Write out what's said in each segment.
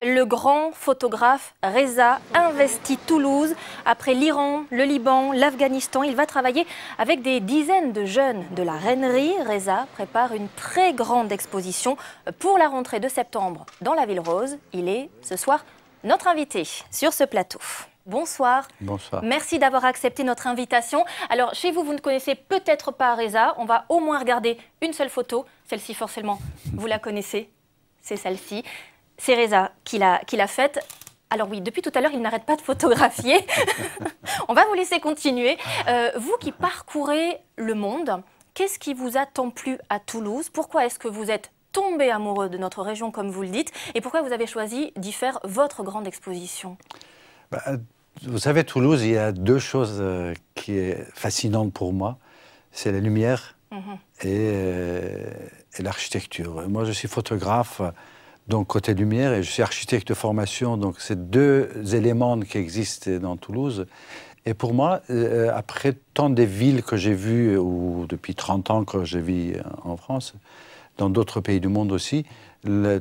Le grand photographe Reza investit Toulouse. Après l'Iran, le Liban, l'Afghanistan, il va travailler avec des dizaines de jeunes de la reinerie. Reza prépare une très grande exposition pour la rentrée de septembre dans la Ville Rose. Il est ce soir notre invité sur ce plateau. Bonsoir. Bonsoir. Merci d'avoir accepté notre invitation. Alors, chez vous, vous ne connaissez peut-être pas Reza. On va au moins regarder une seule photo. Celle-ci, forcément, vous la connaissez. C'est celle-ci. Cereza qui l'a faite. Alors oui, depuis tout à l'heure, il n'arrête pas de photographier. On va vous laisser continuer. Euh, vous qui parcourez le monde, qu'est-ce qui vous attend plus à Toulouse Pourquoi est-ce que vous êtes tombé amoureux de notre région, comme vous le dites Et pourquoi vous avez choisi d'y faire votre grande exposition bah, Vous savez, Toulouse, il y a deux choses euh, qui est fascinantes pour moi. C'est la lumière mhm. euh, et l'architecture. Moi, je suis photographe donc côté lumière, et je suis architecte de formation, donc c'est deux éléments qui existent dans Toulouse. Et pour moi, euh, après tant de villes que j'ai vues, euh, ou depuis 30 ans que je vis euh, en France, dans d'autres pays du monde aussi,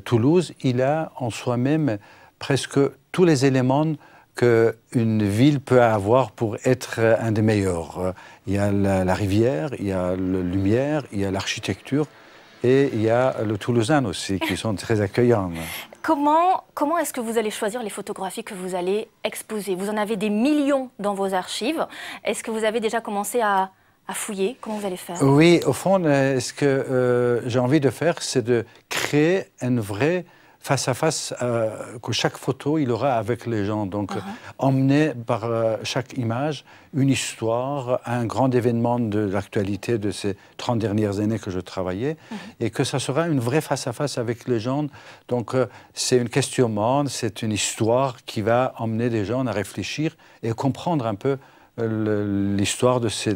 Toulouse, il a en soi-même presque tous les éléments qu'une ville peut avoir pour être un des meilleurs. Il y a la rivière, il y a la lumière, il y a l'architecture et il y a le Toulousain aussi, qui sont très accueillants. Comment, comment est-ce que vous allez choisir les photographies que vous allez exposer Vous en avez des millions dans vos archives. Est-ce que vous avez déjà commencé à, fouiller Comment vous allez faire Oui, au fond, euh, ce que euh, j'ai envie de faire, c'est de créer une vraie face à face euh, que chaque photo il aura avec les gens. Donc, uh-huh. emmené par euh, chaque image une histoire, un grand événement de l'actualité de ces 30 dernières années que je travaillais, uh-huh. et que ça sera une vraie face à face avec les gens. Donc, euh, c'est une question monde, c'est une histoire qui va emmener les gens à réfléchir et comprendre un peu l'histoire de ces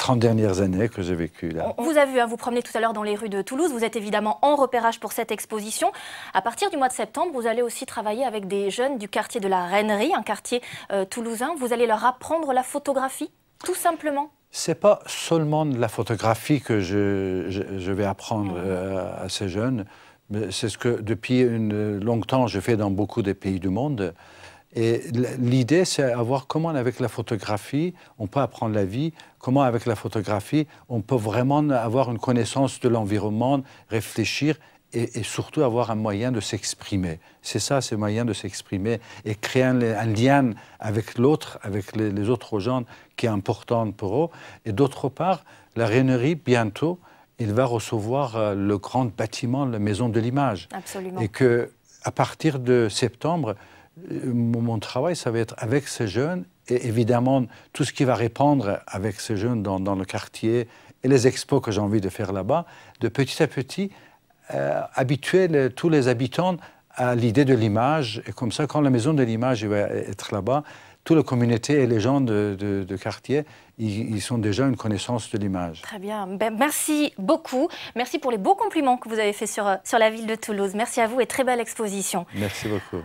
30 dernières années que j'ai vécues là. On vous a vu hein, vous promener tout à l'heure dans les rues de Toulouse. Vous êtes évidemment en repérage pour cette exposition. À partir du mois de septembre, vous allez aussi travailler avec des jeunes du quartier de la reinerie un quartier euh, toulousain. Vous allez leur apprendre la photographie, tout simplement. C'est pas seulement de la photographie que je, vais apprendre euh, à ces jeunes. C'est ce que depuis une, longtemps je fais dans beaucoup des pays du monde. Et l'idée, c'est de voir comment avec la photographie, on peut apprendre la vie, comment avec la photographie, on peut vraiment avoir une connaissance de l'environnement, réfléchir et, surtout avoir un moyen de s'exprimer. C'est ça, ce moyen de s'exprimer et créer un, lien avec l'autre, avec les, autres gens qui est important pour eux. Et d'autre part, la rainerie, bientôt, il va recevoir euh, le grand bâtiment, la maison de l'image. Absolument. Et que, à partir de septembre, mon travail, ça va être avec ces jeunes et évidemment tout ce qui va répandre avec ces jeunes dans, le quartier et les expos que j'ai envie de faire là-bas, de petit à petit euh, habituer tous les habitants à l'idée de l'image. Et comme ça, quand la maison de l'image va être là-bas, toute la communauté et les gens de, quartier, ils, sont déjà une connaissance de l'image. Très bien. Ben, merci beaucoup. Merci pour les beaux compliments que vous avez faits sur, sur la ville de Toulouse. Merci à vous et très belle exposition. Merci beaucoup.